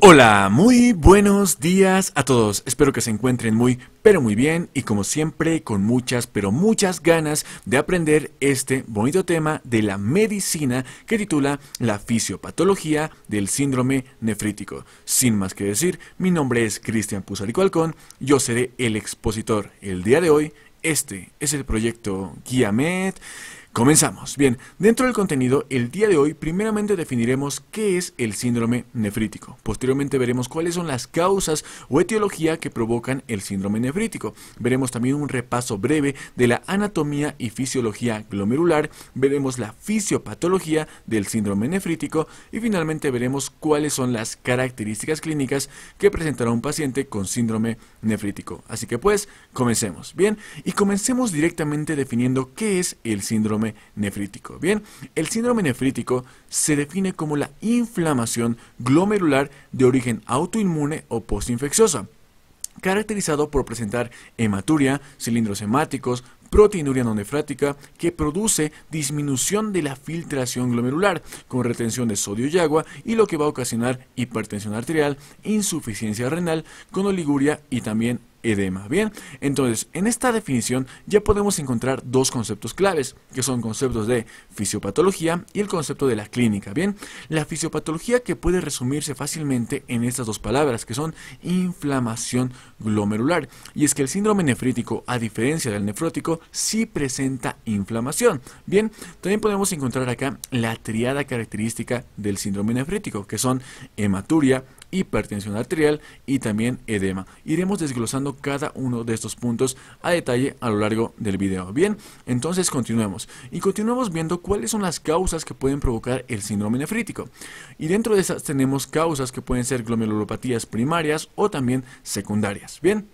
Hola, muy buenos días a todos. Espero que se encuentren muy, pero muy bien y como siempre con muchas, pero muchas ganas de aprender este bonito tema de la medicina que titula La fisiopatología del síndrome nefrítico. Sin más que decir, mi nombre es Cristian Puzalico Alcón, yo seré el expositor el día de hoy. Este es el proyecto GuiaMed Comenzamos. Bien, dentro del contenido, el día de hoy primeramente definiremos qué es el síndrome nefrítico. Posteriormente veremos cuáles son las causas o etiología que provocan el síndrome nefrítico. Veremos también un repaso breve de la anatomía y fisiología glomerular. Veremos la fisiopatología del síndrome nefrítico y finalmente veremos cuáles son las características clínicas que presentará un paciente con síndrome nefrítico. Así que pues, comencemos. Bien, y comencemos directamente definiendo qué es el síndrome nefrítico. Bien, el síndrome nefrítico se define como la inflamación glomerular de origen autoinmune o postinfecciosa caracterizado por presentar hematuria, cilindros hemáticos, proteinuria no nefrática que produce disminución de la filtración glomerular con retención de sodio y agua y lo que va a ocasionar hipertensión arterial, insuficiencia renal con oliguria y también edema. Bien, entonces en esta definición ya podemos encontrar dos conceptos claves, que son conceptos de fisiopatología y el concepto de la clínica. Bien, la fisiopatología que puede resumirse fácilmente en estas dos palabras, que son inflamación glomerular. Y es que el síndrome nefrítico, a diferencia del nefrótico, sí presenta inflamación. Bien, también podemos encontrar acá la triada característica del síndrome nefrítico, que son hematuria, hipertensión arterial y también edema. Iremos desglosando cada uno de estos puntos a detalle a lo largo del video. Bien, entonces continuemos. Y continuamos viendo cuáles son las causas que pueden provocar el síndrome nefrítico. Y dentro de esas tenemos causas que pueden ser glomerulopatías primarias o también secundarias. Bien.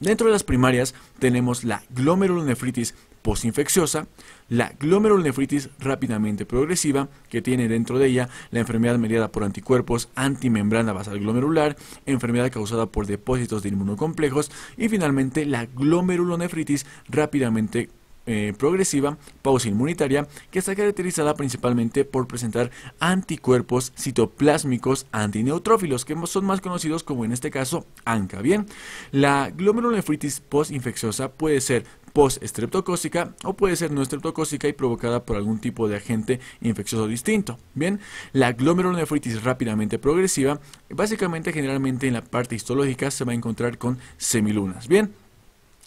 Dentro de las primarias tenemos la glomerulonefritis posinfecciosa, la glomerulonefritis rápidamente progresiva, que tiene dentro de ella la enfermedad mediada por anticuerpos antimembrana basal glomerular, enfermedad causada por depósitos de inmunocomplejos, y finalmente la glomerulonefritis rápidamente eh, progresiva, pausa inmunitaria, que está caracterizada principalmente por presentar anticuerpos citoplásmicos antineutrófilos, que son más conocidos como en este caso ANCA. Bien, la glomerulonefritis postinfecciosa puede ser post postestreptocócica o puede ser no estreptocócica y provocada por algún tipo de agente infeccioso distinto. Bien, la glomerulonefritis rápidamente progresiva, básicamente generalmente en la parte histológica se va a encontrar con semilunas. Bien,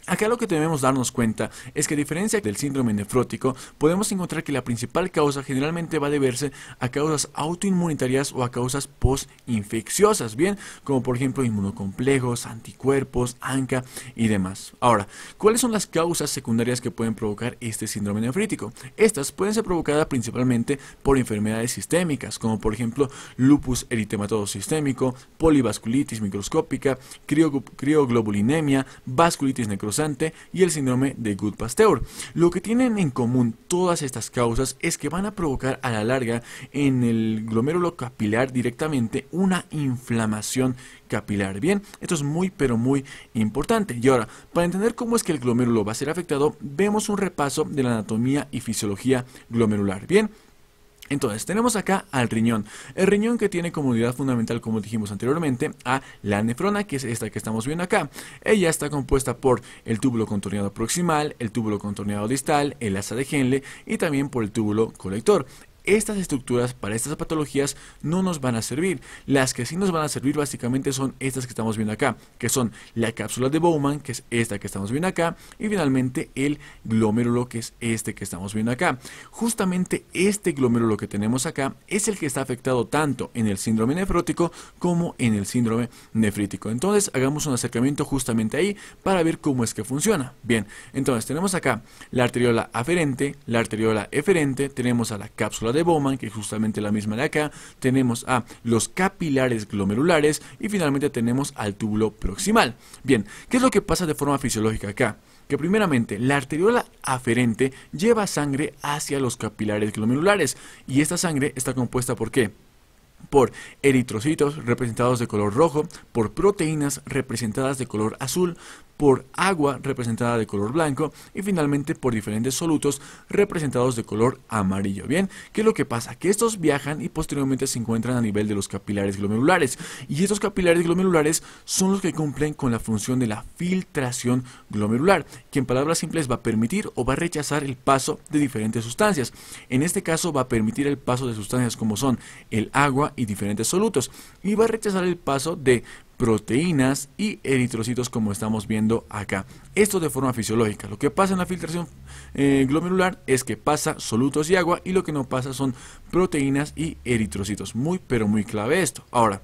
Acá lo que debemos darnos cuenta es que a diferencia del síndrome nefrótico, podemos encontrar que la principal causa generalmente va a deberse a causas autoinmunitarias o a causas postinfecciosas, bien, como por ejemplo inmunocomplejos, anticuerpos, ANCA y demás. Ahora, ¿cuáles son las causas secundarias que pueden provocar este síndrome nefrítico? Estas pueden ser provocadas principalmente por enfermedades sistémicas, como por ejemplo lupus eritematoso sistémico, polivasculitis microscópica, crioglobulinemia, vasculitis necroscópica, y el síndrome de Good Pasteur. Lo que tienen en común todas estas causas es que van a provocar a la larga en el glomérulo capilar directamente una inflamación capilar. Bien, esto es muy pero muy importante. Y ahora, para entender cómo es que el glomérulo va a ser afectado, vemos un repaso de la anatomía y fisiología glomerular. Bien, entonces, tenemos acá al riñón. El riñón que tiene como unidad fundamental, como dijimos anteriormente, a la nefrona, que es esta que estamos viendo acá. Ella está compuesta por el túbulo contorneado proximal, el túbulo contorneado distal, el asa de Henle y también por el túbulo colector estas estructuras para estas patologías no nos van a servir. Las que sí nos van a servir básicamente son estas que estamos viendo acá, que son la cápsula de Bowman, que es esta que estamos viendo acá, y finalmente el glomérulo, que es este que estamos viendo acá. Justamente este glomérulo que tenemos acá es el que está afectado tanto en el síndrome nefrótico como en el síndrome nefrítico. Entonces hagamos un acercamiento justamente ahí para ver cómo es que funciona. Bien, entonces tenemos acá la arteriola aferente, la arteriola eferente, tenemos a la cápsula de Bowman, que es justamente la misma de acá, tenemos a los capilares glomerulares y finalmente tenemos al túbulo proximal. Bien, ¿qué es lo que pasa de forma fisiológica acá? que primeramente la arteriola aferente lleva sangre hacia los capilares glomerulares y esta sangre está compuesta por qué? por eritrocitos representados de color rojo, por proteínas representadas de color azul, por agua representada de color blanco y finalmente por diferentes solutos representados de color amarillo. Bien, ¿qué es lo que pasa? Que estos viajan y posteriormente se encuentran a nivel de los capilares glomerulares y estos capilares glomerulares son los que cumplen con la función de la filtración glomerular, que en palabras simples va a permitir o va a rechazar el paso de diferentes sustancias. En este caso va a permitir el paso de sustancias como son el agua y diferentes solutos y va a rechazar el paso de proteínas y eritrocitos como estamos viendo acá. Esto de forma fisiológica. Lo que pasa en la filtración eh, glomerular es que pasa solutos y agua y lo que no pasa son proteínas y eritrocitos. Muy pero muy clave esto. Ahora,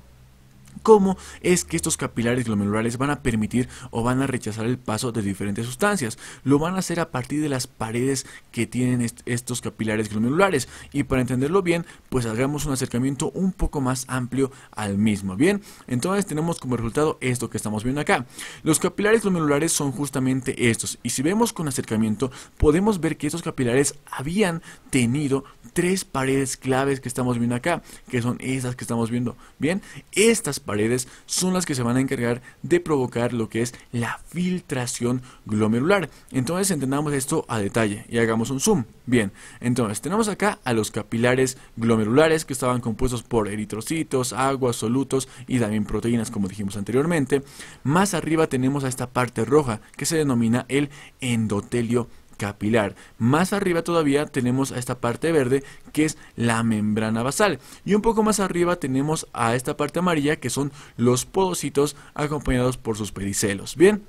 cómo es que estos capilares glomerulares van a permitir o van a rechazar el paso de diferentes sustancias. Lo van a hacer a partir de las paredes que tienen estos capilares glomerulares y para entenderlo bien, pues hagamos un acercamiento un poco más amplio al mismo. Bien, entonces tenemos como resultado esto que estamos viendo acá. Los capilares glomerulares son justamente estos y si vemos con acercamiento podemos ver que estos capilares habían tenido tres paredes claves que estamos viendo acá, que son esas que estamos viendo. Bien, estas paredes son las que se van a encargar de provocar lo que es la filtración glomerular. Entonces entendamos esto a detalle y hagamos un zoom. Bien, entonces tenemos acá a los capilares glomerulares que estaban compuestos por eritrocitos, agua, solutos y también proteínas como dijimos anteriormente. Más arriba tenemos a esta parte roja que se denomina el endotelio capilar. Más arriba todavía tenemos a esta parte verde que es la membrana basal. Y un poco más arriba tenemos a esta parte amarilla que son los podocitos acompañados por sus pedicelos. Bien,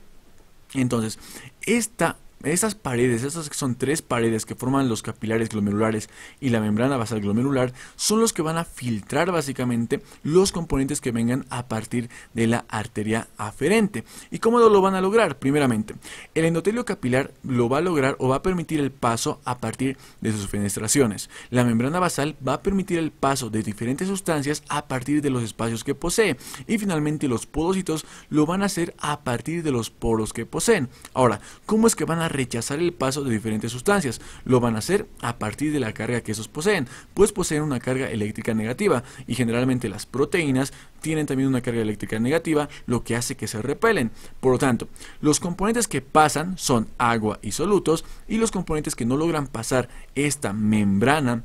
entonces esta esas paredes, esas que son tres paredes que forman los capilares glomerulares y la membrana basal glomerular, son los que van a filtrar básicamente los componentes que vengan a partir de la arteria aferente. ¿Y cómo lo van a lograr? Primeramente, el endotelio capilar lo va a lograr o va a permitir el paso a partir de sus fenestraciones. La membrana basal va a permitir el paso de diferentes sustancias a partir de los espacios que posee. Y finalmente los podocitos lo van a hacer a partir de los poros que poseen. Ahora, ¿cómo es que van a rechazar el paso de diferentes sustancias. Lo van a hacer a partir de la carga que esos poseen, pues poseen una carga eléctrica negativa y generalmente las proteínas tienen también una carga eléctrica negativa, lo que hace que se repelen. Por lo tanto, los componentes que pasan son agua y solutos y los componentes que no logran pasar esta membrana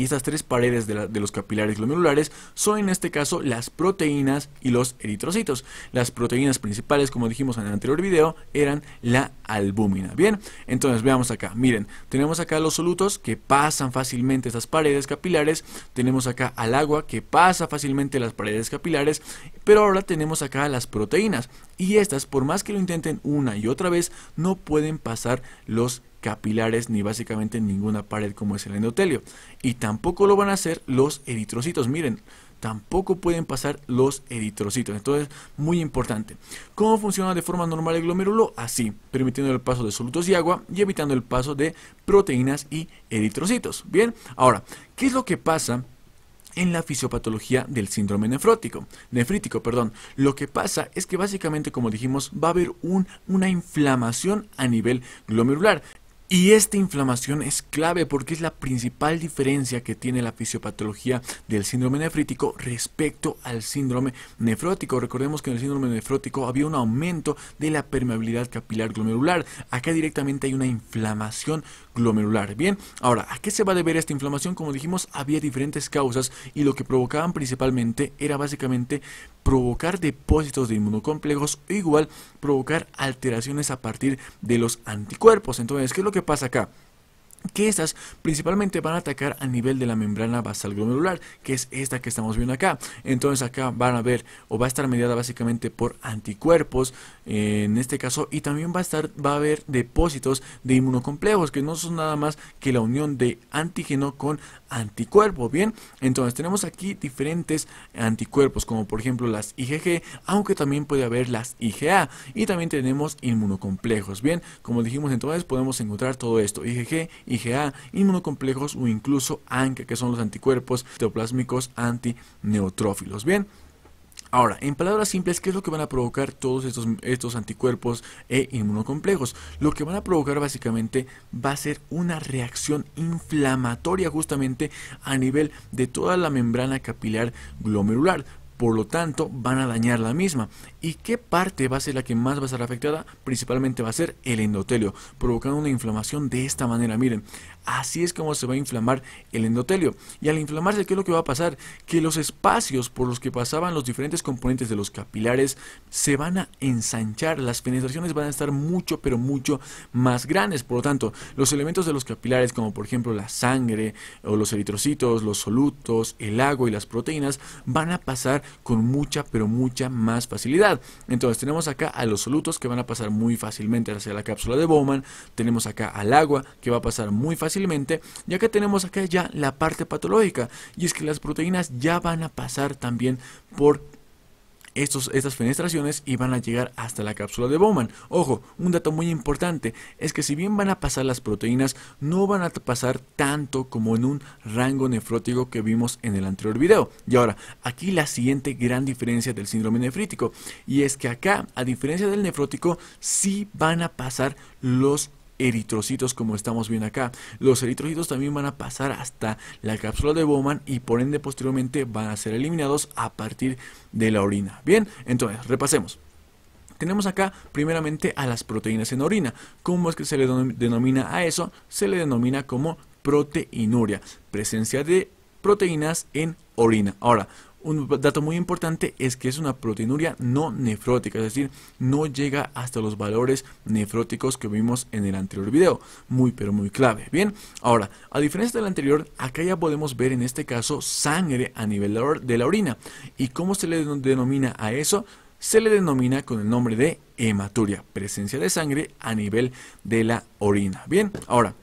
y estas tres paredes de, los capilares glomerulares son en este caso las proteínas y los eritrocitos. Las proteínas principales, como dijimos en el anterior video, eran la albúmina. Bien, entonces veamos acá. Miren, tenemos acá los solutos que pasan fácilmente estas paredes capilares. Tenemos acá al agua que pasa fácilmente las paredes capilares. Pero ahora tenemos acá las proteínas. Y estas, por más que lo intenten una y otra vez, no pueden pasar los capilares ni básicamente ninguna pared como es el endotelio. Y tampoco lo van a hacer los eritrocitos. Miren, tampoco pueden pasar los eritrocitos. Entonces, muy importante. ¿Cómo funciona de forma normal el glomérulo? Así, permitiendo el paso de solutos y agua y evitando el paso de proteínas y eritrocitos. Bien, ahora, ¿qué es lo que pasa? en la fisiopatología del síndrome nefrótico, nefrítico, perdón. Lo que pasa es que básicamente, como dijimos, va a haber una inflamación a nivel glomerular. Y esta inflamación es clave porque es la principal diferencia que tiene la fisiopatología del síndrome nefrítico respecto al síndrome nefrótico. Recordemos que en el síndrome nefrótico había un aumento de la permeabilidad capilar glomerular. Acá directamente hay una inflamación glomerular. Bien, ahora, ¿a qué se va a deber esta inflamación? Como dijimos, había diferentes causas y lo que provocaban principalmente era básicamente provocar depósitos de inmunocomplejos o igual provocar alteraciones a partir de los anticuerpos. Entonces, ¿qué es lo que pasa acá? que estas principalmente van a atacar a nivel de la membrana basal glomerular, que es esta que estamos viendo acá. Entonces acá van a ver, o va a estar mediada básicamente por anticuerpos, eh, en este caso, y también va a estar, va a haber depósitos de inmunocomplejos, que no son nada más que la unión de antígeno con anticuerpo, ¿bien? Entonces tenemos aquí diferentes anticuerpos, como por ejemplo las IgG, aunque también puede haber las IgA, y también tenemos inmunocomplejos, ¿bien? Como dijimos entonces, podemos encontrar todo esto, IgG, IgA, inmunocomplejos o incluso ANCA, que son los anticuerpos teoplásmicos antineutrófilos. Bien, Ahora, en palabras simples, ¿qué es lo que van a provocar todos estos, estos, anticuerpos e inmunocomplejos? Lo que van a provocar básicamente va a ser una reacción inflamatoria justamente a nivel de toda la membrana capilar glomerular. Por lo tanto, van a dañar la misma. ¿Y qué parte va a ser la que más va a estar afectada? Principalmente va a ser el endotelio, provocando una inflamación de esta manera. Miren, así es como se va a inflamar el endotelio. Y al inflamarse, ¿qué es lo que va a pasar? Que los espacios por los que pasaban los diferentes componentes de los capilares se van a ensanchar, las penetraciones van a estar mucho, pero mucho más grandes. Por lo tanto, los elementos de los capilares, como por ejemplo la sangre, o los eritrocitos, los solutos, el agua y las proteínas, van a pasar con mucha, pero mucha más facilidad. Entonces tenemos acá a los solutos que van a pasar muy fácilmente hacia la cápsula de Bowman, tenemos acá al agua que va a pasar muy fácilmente y acá tenemos acá ya la parte patológica y es que las proteínas ya van a pasar también por estas fenestraciones y van a llegar hasta la cápsula de Bowman. Ojo, un dato muy importante es que si bien van a pasar las proteínas, no van a pasar tanto como en un rango nefrótico que vimos en el anterior video. Y ahora, aquí la siguiente gran diferencia del síndrome nefrítico, y es que acá, a diferencia del nefrótico, sí van a pasar los eritrocitos como estamos viendo acá. Los eritrocitos también van a pasar hasta la cápsula de Bowman y por ende posteriormente van a ser eliminados a partir de la orina. Bien, entonces repasemos. Tenemos acá primeramente a las proteínas en orina. ¿Cómo es que se le denomina a eso? Se le denomina como proteinuria, presencia de proteínas en orina. Ahora, un dato muy importante es que es una proteinuria no nefrótica, es decir, no llega hasta los valores nefróticos que vimos en el anterior video. Muy pero muy clave. Bien, ahora, a diferencia del anterior, acá ya podemos ver en este caso sangre a nivel de la orina. ¿Y cómo se le denomina a eso? se le denomina con el nombre de hematuria, presencia de sangre a nivel de la orina. Bien, ahora,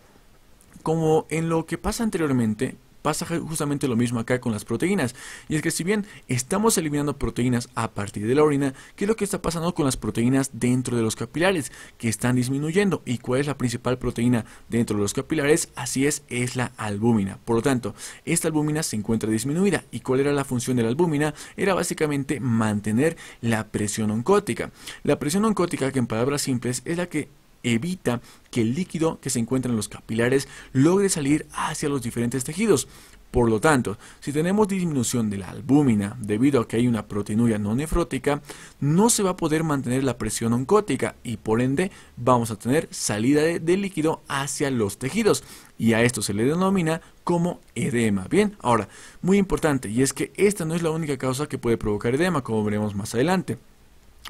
como en lo que pasa anteriormente, Pasa justamente lo mismo acá con las proteínas. Y es que si bien estamos eliminando proteínas a partir de la orina, ¿qué es lo que está pasando con las proteínas dentro de los capilares? Que están disminuyendo. ¿Y cuál es la principal proteína dentro de los capilares? Así es, es la albúmina. Por lo tanto, esta albúmina se encuentra disminuida. ¿Y cuál era la función de la albúmina? Era básicamente mantener la presión oncótica. La presión oncótica, que en palabras simples es la que evita que el líquido que se encuentra en los capilares logre salir hacia los diferentes tejidos. Por lo tanto, si tenemos disminución de la albúmina debido a que hay una proteinuria no nefrótica, no se va a poder mantener la presión oncótica y por ende vamos a tener salida de, líquido hacia los tejidos y a esto se le denomina como edema. Bien, ahora, muy importante y es que esta no es la única causa que puede provocar edema como veremos más adelante.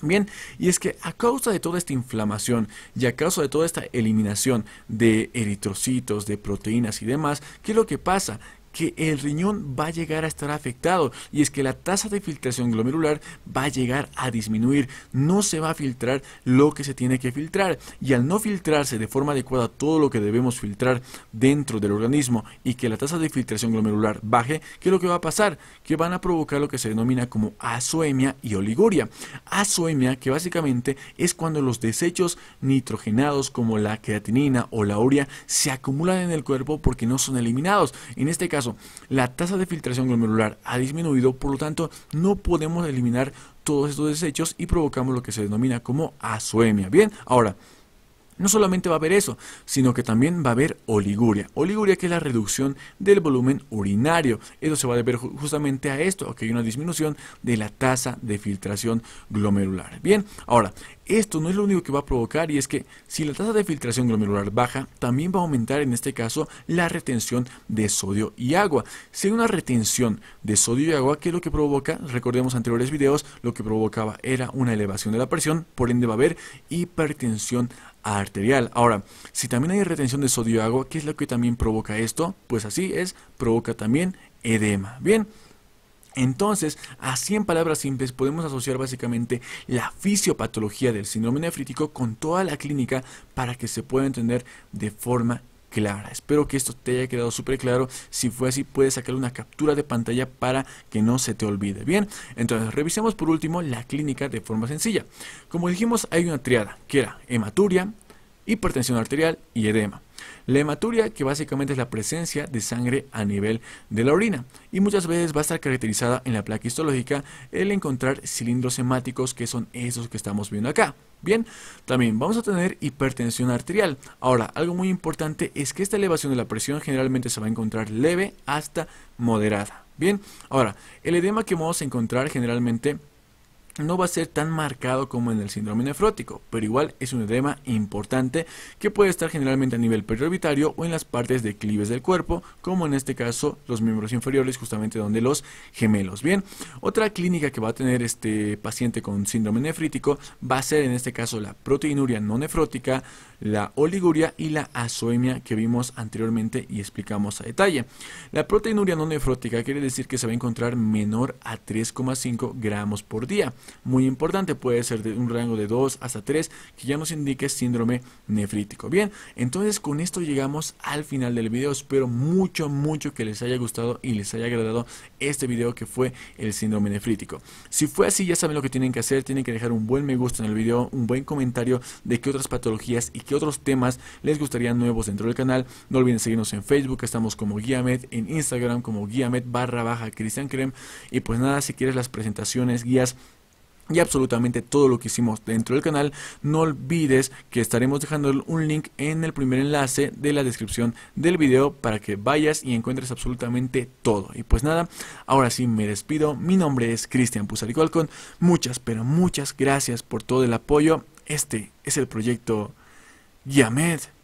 Bien, y es que a causa de toda esta inflamación y a causa de toda esta eliminación de eritrocitos, de proteínas y demás, ¿qué es lo que pasa? que el riñón va a llegar a estar afectado y es que la tasa de filtración glomerular va a llegar a disminuir, no se va a filtrar lo que se tiene que filtrar y al no filtrarse de forma adecuada todo lo que debemos filtrar dentro del organismo y que la tasa de filtración glomerular baje, ¿qué es lo que va a pasar? Que van a provocar lo que se denomina como azoemia y oliguria. Azoemia que básicamente es cuando los desechos nitrogenados como la creatinina o la urea se acumulan en el cuerpo porque no son eliminados. En este caso la tasa de filtración glomerular ha disminuido, por lo tanto, no podemos eliminar todos estos desechos y provocamos lo que se denomina como azoemia. Bien, ahora, no solamente va a haber eso, sino que también va a haber oliguria. Oliguria que es la reducción del volumen urinario. Eso se va a deber justamente a esto, a que hay una disminución de la tasa de filtración glomerular. Bien, ahora, esto no es lo único que va a provocar y es que si la tasa de filtración glomerular baja, también va a aumentar en este caso la retención de sodio y agua. Si hay una retención de sodio y agua, ¿qué es lo que provoca, recordemos anteriores videos, lo que provocaba era una elevación de la presión, por ende va a haber hipertensión arterial. Ahora, si también hay retención de sodio agua, ¿qué es lo que también provoca esto? Pues así es, provoca también edema. Bien. Entonces, así en palabras simples podemos asociar básicamente la fisiopatología del síndrome nefrítico con toda la clínica para que se pueda entender de forma clara. Espero que esto te haya quedado súper claro. Si fue así, puedes sacar una captura de pantalla para que no se te olvide. Bien, entonces revisemos por último la clínica de forma sencilla. Como dijimos, hay una triada que era hematuria, hipertensión arterial y edema. La hematuria, que básicamente es la presencia de sangre a nivel de la orina, y muchas veces va a estar caracterizada en la placa histológica el encontrar cilindros hemáticos, que son esos que estamos viendo acá. Bien, también vamos a tener hipertensión arterial. Ahora, algo muy importante es que esta elevación de la presión generalmente se va a encontrar leve hasta moderada. Bien, ahora, el edema que vamos a encontrar generalmente no va a ser tan marcado como en el síndrome nefrótico, pero igual es un edema importante que puede estar generalmente a nivel periorbitario o en las partes declives del cuerpo, como en este caso los miembros inferiores, justamente donde los gemelos. Bien, otra clínica que va a tener este paciente con síndrome nefrítico va a ser en este caso la proteinuria no nefrótica, la oliguria y la azoemia que vimos anteriormente y explicamos a detalle. La proteinuria no nefrótica quiere decir que se va a encontrar menor a 3,5 gramos por día muy importante, puede ser de un rango de 2 hasta 3, que ya nos indique síndrome nefrítico. Bien, entonces con esto llegamos al final del video, espero mucho, mucho que les haya gustado y les haya agradado este video que fue el síndrome nefrítico. Si fue así, ya saben lo que tienen que hacer, tienen que dejar un buen me gusta en el video, un buen comentario de qué otras patologías y qué otros temas les gustarían nuevos dentro del canal. No olviden seguirnos en Facebook, estamos como Guiamed, en Instagram como Guiamed barra baja Cristian Krem Y pues nada, si quieres las presentaciones, guías y absolutamente todo lo que hicimos dentro del canal. No olvides que estaremos dejando un link en el primer enlace de la descripción del video para que vayas y encuentres absolutamente todo. Y pues nada, ahora sí me despido. Mi nombre es Cristian Alcón. Muchas, pero muchas gracias por todo el apoyo. Este es el proyecto Guiamed